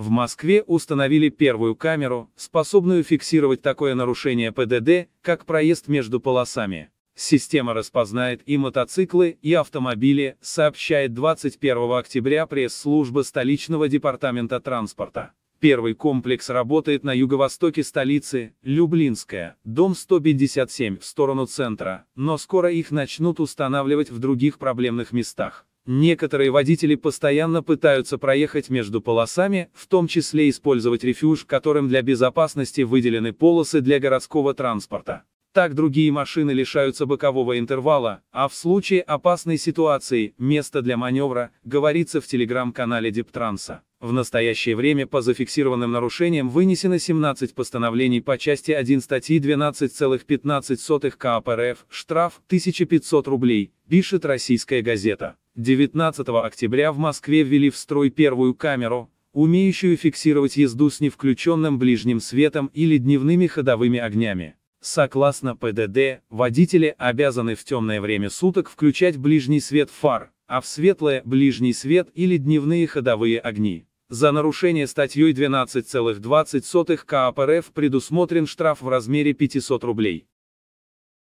В Москве установили первую камеру, способную фиксировать такое нарушение ПДД, как проезд между полосами. Система распознает и мотоциклы, и автомобили, сообщает 21 октября пресс-служба столичного департамента транспорта. Первый комплекс работает на юго-востоке столицы, Люблинская, дом 157, в сторону центра, но скоро их начнут устанавливать в других проблемных местах. Некоторые водители постоянно пытаются проехать между полосами, в том числе использовать рефюж, которым для безопасности выделены полосы для городского транспорта. Так другие машины лишаются бокового интервала, а в случае опасной ситуации – место для маневра, говорится в телеграм-канале Дептранса. В настоящее время по зафиксированным нарушениям вынесено 17 постановлений по части 1 статьи 12,15 КАП РФ, штраф 1500 рублей, пишет российская газета. 19 октября в Москве ввели в строй первую камеру, умеющую фиксировать езду с невключенным ближним светом или дневными ходовыми огнями. Согласно ПДД, водители обязаны в темное время суток включать ближний свет фар, а в светлое – ближний свет или дневные ходовые огни. За нарушение статьей 12,20 КАП РФ предусмотрен штраф в размере 500 рублей.